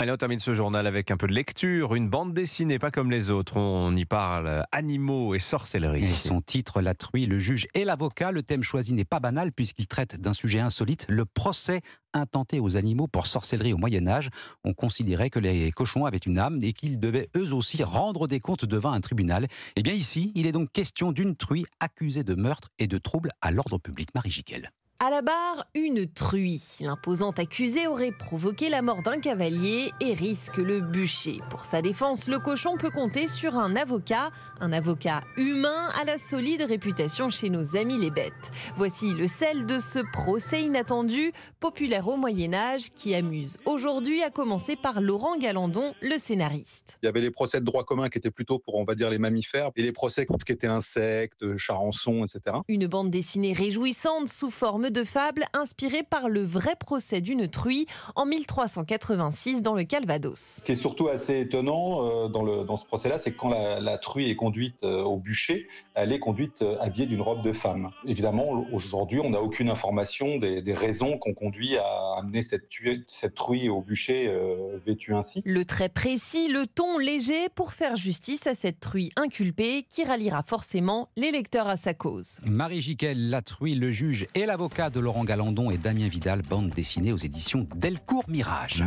Allez, on termine ce journal avec un peu de lecture, une bande dessinée, pas comme les autres. On y parle animaux et sorcellerie. son titre, La truie, le juge et l'avocat. Le thème choisi n'est pas banal puisqu'il traite d'un sujet insolite, le procès intenté aux animaux pour sorcellerie au Moyen Âge. On considérait que les cochons avaient une âme et qu'ils devaient eux aussi rendre des comptes devant un tribunal. Eh bien ici, il est donc question d'une truie accusée de meurtre et de trouble à l'ordre public. Marie Giguel. À la barre, une truie. L'imposante accusée aurait provoqué la mort d'un cavalier et risque le bûcher. Pour sa défense, le cochon peut compter sur un avocat, un avocat humain à la solide réputation chez nos amis les bêtes. Voici le sel de ce procès inattendu, populaire au Moyen Âge, qui amuse aujourd'hui, à commencer par Laurent Galandon, le scénariste. Il y avait les procès de droit commun qui étaient plutôt pour, on va dire, les mammifères, et les procès contre ce qui était insectes, charançons, etc. Une bande dessinée réjouissante sous forme de fables inspirées par le vrai procès d'une truie en 1386 dans le Calvados. Ce qui est surtout assez étonnant euh, dans, ce procès-là, c'est que quand la, truie est conduite euh, au bûcher, elle est conduite euh, habillée d'une robe de femme. Évidemment, aujourd'hui, on n'a aucune information des, raisons qu'on conduit à amener cette, truie au bûcher vêtue ainsi. Le trait précis, le ton léger pour faire justice à cette truie inculpée qui ralliera forcément les lecteurs à sa cause. Marie Giquel, la truie, le juge et l'avocat de Laurent Galandon et Damien Vidal, bande dessinée aux éditions Delcourt Mirage.